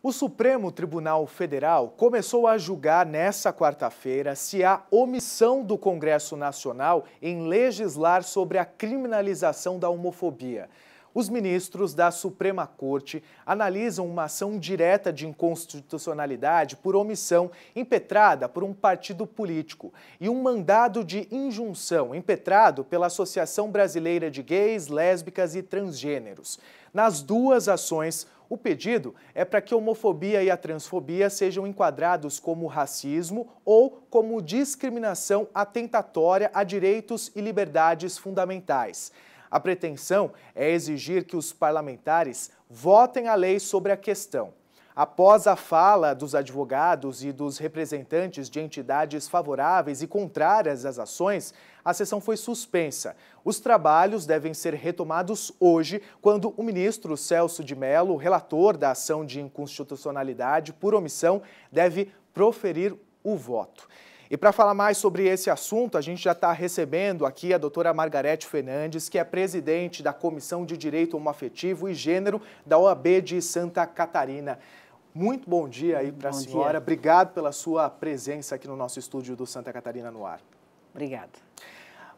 O Supremo Tribunal Federal começou a julgar nesta quarta-feira se há omissão do Congresso Nacional em legislar sobre a criminalização da homofobia. Os ministros da Suprema Corte analisam uma ação direta de inconstitucionalidade por omissão impetrada por um partido político e um mandado de injunção impetrado pela Associação Brasileira de Gays, Lésbicas e Transgêneros. Nas duas ações, o pedido é para que a homofobia e a transfobia sejam enquadrados como racismo ou como discriminação atentatória a direitos e liberdades fundamentais. A pretensão é exigir que os parlamentares votem a lei sobre a questão. Após a fala dos advogados e dos representantes de entidades favoráveis e contrárias às ações, a sessão foi suspensa. Os trabalhos devem ser retomados hoje, quando o ministro Celso de Mello, relator da ação de inconstitucionalidade por omissão, deve proferir o voto. E para falar mais sobre esse assunto, a gente já está recebendo aqui a doutora Margarete Fernandes, que é presidente da Comissão de Direito Homoafetivo e Gênero da OAB de Santa Catarina. Muito bom dia aí para a senhora. Dia. Obrigado pela sua presença aqui no nosso estúdio do Santa Catarina no Ar. Obrigada.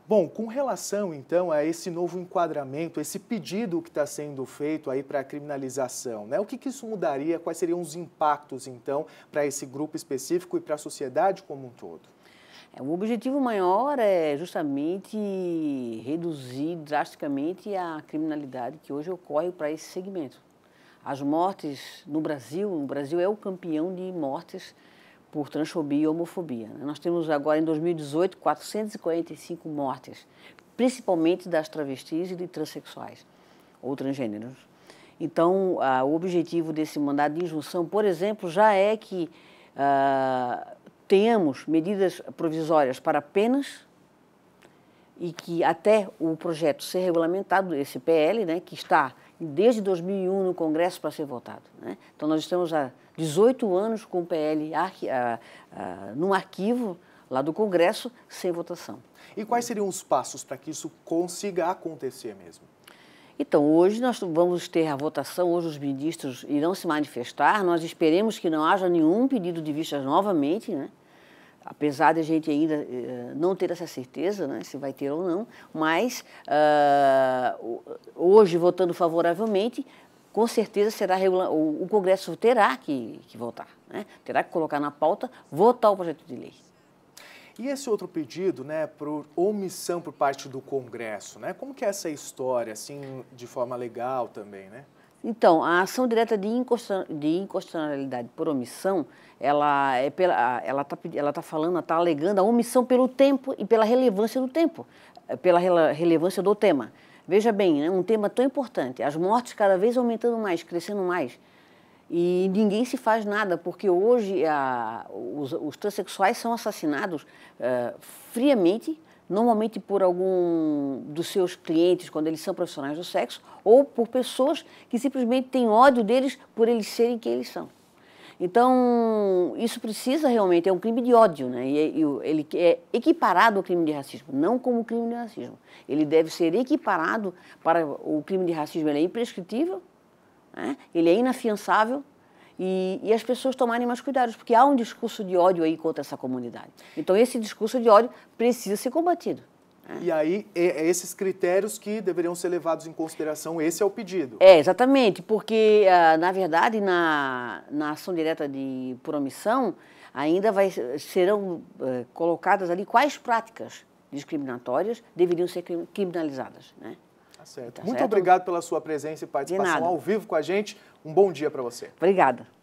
Bom, com relação então a esse novo enquadramento, esse pedido que está sendo feito aí para a criminalização, né? O que, que, isso mudaria? Quais seriam os impactos então para esse grupo específico e para a sociedade como um todo? É, o objetivo maior é justamente reduzir drasticamente a criminalidade que hoje ocorre para esse segmento. As mortes no Brasil, o Brasil é o campeão de mortes por transfobia e homofobia. Né? Nós temos agora, em 2018, 445 mortes, principalmente das travestis e de transexuais ou transgêneros. Então, ah, o objetivo desse mandado de injunção, por exemplo, já é que ah, tenhamos medidas provisórias para penas e que até o projeto ser regulamentado, esse PL, né, que está desde 2001 no Congresso para ser votado. Né? Então, nós estamos há 18 anos com o PL arqui, num arquivo lá do Congresso sem votação. E quais seriam os passos para que isso consiga acontecer mesmo? Então, hoje nós vamos ter a votação, hoje os ministros irão se manifestar, nós esperemos que não haja nenhum pedido de vistas novamente, né? apesar de a gente ainda eh, não ter essa certeza né, se vai ter ou não, mas uh, hoje votando favoravelmente, com certeza será o, o, Congresso terá que, que votar, né, terá que colocar na pauta, votar o projeto de lei. E esse outro pedido, né, por omissão por parte do Congresso, né? Como que é essa história, assim, de forma legal também, né? Então, a ação direta de, inconstitucionalidade por omissão, ela é está ela tá ela tá falando, está alegando a omissão pelo tempo e pela relevância do tempo, eh, pela relevância do tema. Veja bem, é um tema tão importante, as mortes cada vez aumentando mais, crescendo mais, e ninguém se faz nada, porque hoje a, os, os, transexuais são assassinados uh, friamente normalmente por algum dos seus clientes, quando eles são profissionais do sexo, ou por pessoas que simplesmente têm ódio deles por eles serem quem eles são. Então, isso precisa realmente, é um crime de ódio, né? E, é, ele é equiparado ao crime de racismo, não como crime de racismo. Ele deve ser equiparado para o crime de racismo, ele é imprescritível, né? ele é inafiançável, e, e, as pessoas tomarem mais cuidados, porque há um discurso de ódio aí contra essa comunidade. Então, esse discurso de ódio precisa ser combatido. Né? E aí, é, é esses critérios que deveriam ser levados em consideração, esse é o pedido. É, exatamente, porque, ah, na verdade, na, na ação direta de, por omissão, ainda vai, serão é, colocadas ali quais práticas discriminatórias deveriam ser criminalizadas. Né? Tá certo. Tá Muito certo? obrigado pela sua presença e participação ao vivo com a gente. Um bom dia para você. Obrigada.